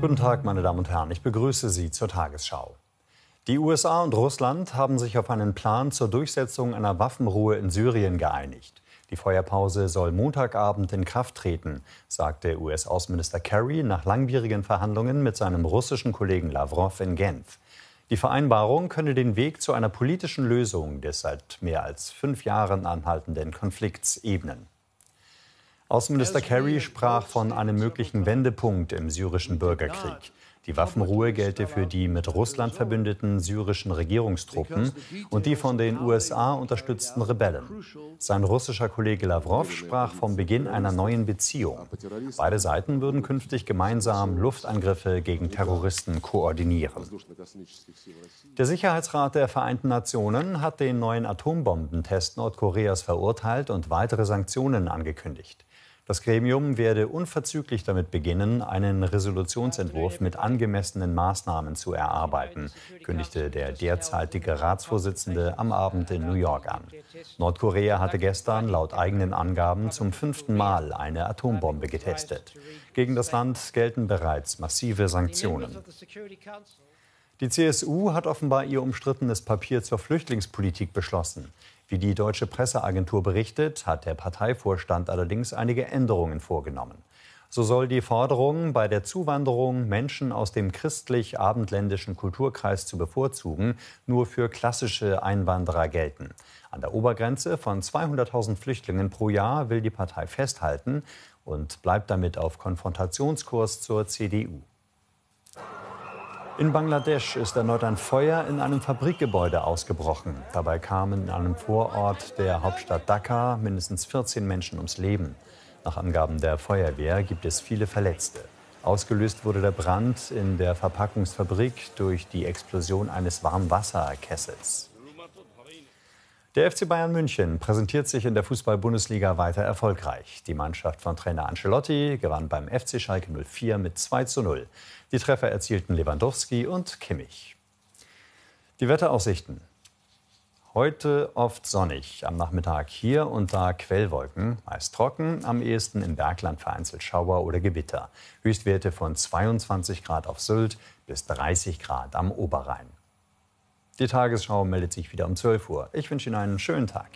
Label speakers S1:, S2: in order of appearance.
S1: Guten Tag, meine Damen und Herren. Ich begrüße Sie zur Tagesschau. Die USA und Russland haben sich auf einen Plan zur Durchsetzung einer Waffenruhe in Syrien geeinigt. Die Feuerpause soll Montagabend in Kraft treten, sagte US-Außenminister Kerry nach langwierigen Verhandlungen mit seinem russischen Kollegen Lavrov in Genf. Die Vereinbarung könne den Weg zu einer politischen Lösung des seit mehr als fünf Jahren anhaltenden Konflikts ebnen. Außenminister also Kerry sprach von einem möglichen Wendepunkt im syrischen Bürgerkrieg. Die Waffenruhe gelte für die mit Russland verbündeten syrischen Regierungstruppen und die von den USA unterstützten Rebellen. Sein russischer Kollege Lavrov sprach vom Beginn einer neuen Beziehung. Beide Seiten würden künftig gemeinsam Luftangriffe gegen Terroristen koordinieren. Der Sicherheitsrat der Vereinten Nationen hat den neuen Atombombentest Nordkoreas verurteilt und weitere Sanktionen angekündigt. Das Gremium werde unverzüglich damit beginnen, einen Resolutionsentwurf mit angemessenen Maßnahmen zu erarbeiten, kündigte der derzeitige Ratsvorsitzende am Abend in New York an. Nordkorea hatte gestern laut eigenen Angaben zum fünften Mal eine Atombombe getestet. Gegen das Land gelten bereits massive Sanktionen. Die CSU hat offenbar ihr umstrittenes Papier zur Flüchtlingspolitik beschlossen. Wie die deutsche Presseagentur berichtet, hat der Parteivorstand allerdings einige Änderungen vorgenommen. So soll die Forderung, bei der Zuwanderung Menschen aus dem christlich-abendländischen Kulturkreis zu bevorzugen, nur für klassische Einwanderer gelten. An der Obergrenze von 200.000 Flüchtlingen pro Jahr will die Partei festhalten und bleibt damit auf Konfrontationskurs zur CDU. In Bangladesch ist erneut ein Feuer in einem Fabrikgebäude ausgebrochen. Dabei kamen in einem Vorort der Hauptstadt Dhaka mindestens 14 Menschen ums Leben. Nach Angaben der Feuerwehr gibt es viele Verletzte. Ausgelöst wurde der Brand in der Verpackungsfabrik durch die Explosion eines Warmwasserkessels. Der FC Bayern München präsentiert sich in der Fußball-Bundesliga weiter erfolgreich. Die Mannschaft von Trainer Ancelotti gewann beim FC Schalke 04 mit 2 zu 0. Die Treffer erzielten Lewandowski und Kimmich. Die Wetteraussichten. Heute oft sonnig, am Nachmittag hier und da Quellwolken, meist trocken, am ehesten im Bergland vereinzelt Schauer oder Gewitter. Höchstwerte von 22 Grad auf Sylt bis 30 Grad am Oberrhein. Die Tagesschau meldet sich wieder um 12 Uhr. Ich wünsche Ihnen einen schönen Tag.